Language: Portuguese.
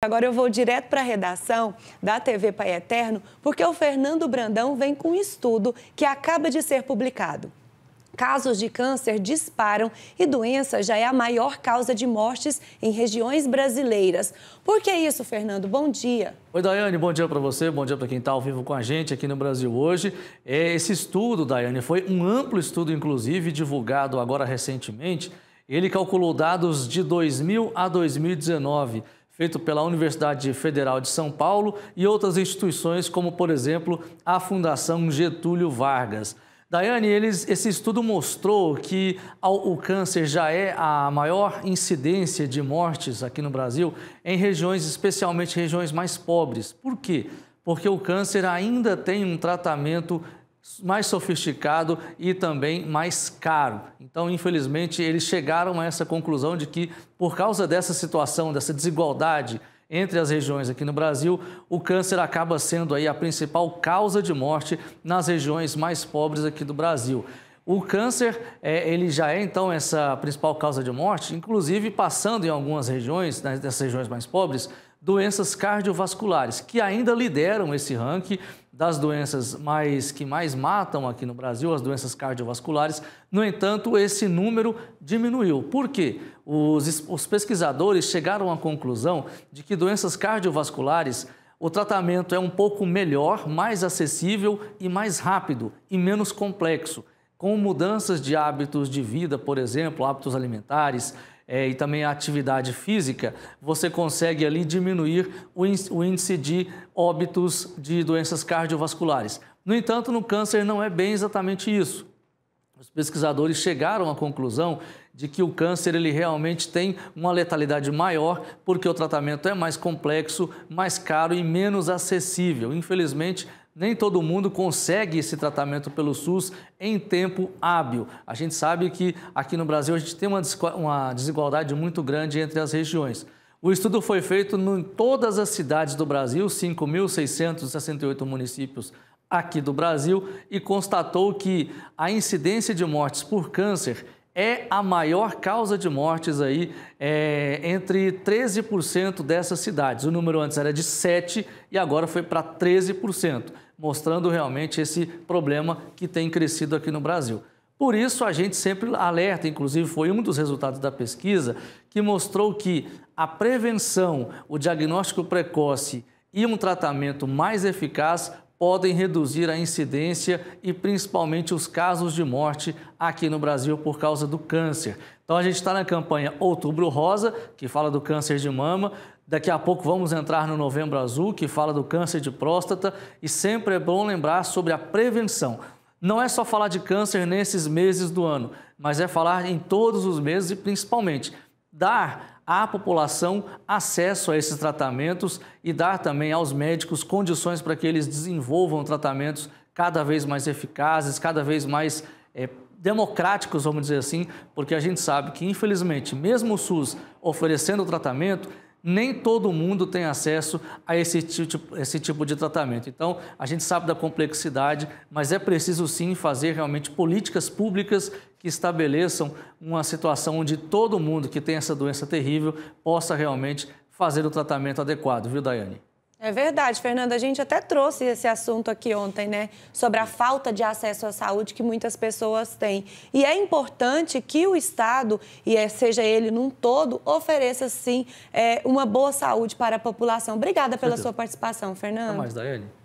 Agora eu vou direto para a redação da TV Pai Eterno, porque o Fernando Brandão vem com um estudo que acaba de ser publicado. Casos de câncer disparam e doença já é a maior causa de mortes em regiões brasileiras. Por que isso, Fernando? Bom dia. Oi, Daiane, bom dia para você, bom dia para quem está ao vivo com a gente aqui no Brasil hoje. É, esse estudo, Daiane, foi um amplo estudo, inclusive, divulgado agora recentemente. Ele calculou dados de 2000 a 2019 feito pela Universidade Federal de São Paulo e outras instituições, como, por exemplo, a Fundação Getúlio Vargas. Daiane, eles, esse estudo mostrou que o câncer já é a maior incidência de mortes aqui no Brasil em regiões, especialmente regiões mais pobres. Por quê? Porque o câncer ainda tem um tratamento mais sofisticado e também mais caro. Então, infelizmente, eles chegaram a essa conclusão de que, por causa dessa situação, dessa desigualdade entre as regiões aqui no Brasil, o câncer acaba sendo aí a principal causa de morte nas regiões mais pobres aqui do Brasil. O câncer, é, ele já é então essa principal causa de morte, inclusive passando em algumas regiões, nessas né, regiões mais pobres, doenças cardiovasculares, que ainda lideram esse ranking das doenças mais, que mais matam aqui no Brasil, as doenças cardiovasculares. No entanto, esse número diminuiu. Por quê? Os, os pesquisadores chegaram à conclusão de que doenças cardiovasculares o tratamento é um pouco melhor, mais acessível e mais rápido e menos complexo com mudanças de hábitos de vida, por exemplo, hábitos alimentares é, e também a atividade física, você consegue ali diminuir o índice de óbitos de doenças cardiovasculares. No entanto, no câncer não é bem exatamente isso. Os pesquisadores chegaram à conclusão de que o câncer ele realmente tem uma letalidade maior porque o tratamento é mais complexo, mais caro e menos acessível. Infelizmente, nem todo mundo consegue esse tratamento pelo SUS em tempo hábil. A gente sabe que aqui no Brasil a gente tem uma desigualdade muito grande entre as regiões. O estudo foi feito em todas as cidades do Brasil, 5.668 municípios aqui do Brasil, e constatou que a incidência de mortes por câncer é a maior causa de mortes aí é, entre 13% dessas cidades. O número antes era de 7% e agora foi para 13%, mostrando realmente esse problema que tem crescido aqui no Brasil. Por isso, a gente sempre alerta, inclusive foi um dos resultados da pesquisa, que mostrou que a prevenção, o diagnóstico precoce e um tratamento mais eficaz podem reduzir a incidência e principalmente os casos de morte aqui no Brasil por causa do câncer. Então a gente está na campanha Outubro Rosa, que fala do câncer de mama. Daqui a pouco vamos entrar no Novembro Azul, que fala do câncer de próstata. E sempre é bom lembrar sobre a prevenção. Não é só falar de câncer nesses meses do ano, mas é falar em todos os meses e principalmente dar à população acesso a esses tratamentos e dar também aos médicos condições para que eles desenvolvam tratamentos cada vez mais eficazes, cada vez mais é, democráticos, vamos dizer assim, porque a gente sabe que, infelizmente, mesmo o SUS oferecendo o tratamento, nem todo mundo tem acesso a esse tipo, esse tipo de tratamento. Então, a gente sabe da complexidade, mas é preciso sim fazer realmente políticas públicas que estabeleçam uma situação onde todo mundo que tem essa doença terrível possa realmente fazer o tratamento adequado, viu, Daiane? É verdade, Fernanda. A gente até trouxe esse assunto aqui ontem, né? Sobre a falta de acesso à saúde que muitas pessoas têm. E é importante que o Estado, e é, seja ele num todo, ofereça, sim, é, uma boa saúde para a população. Obrigada pela sua participação, Fernanda. Até mais, Daiane.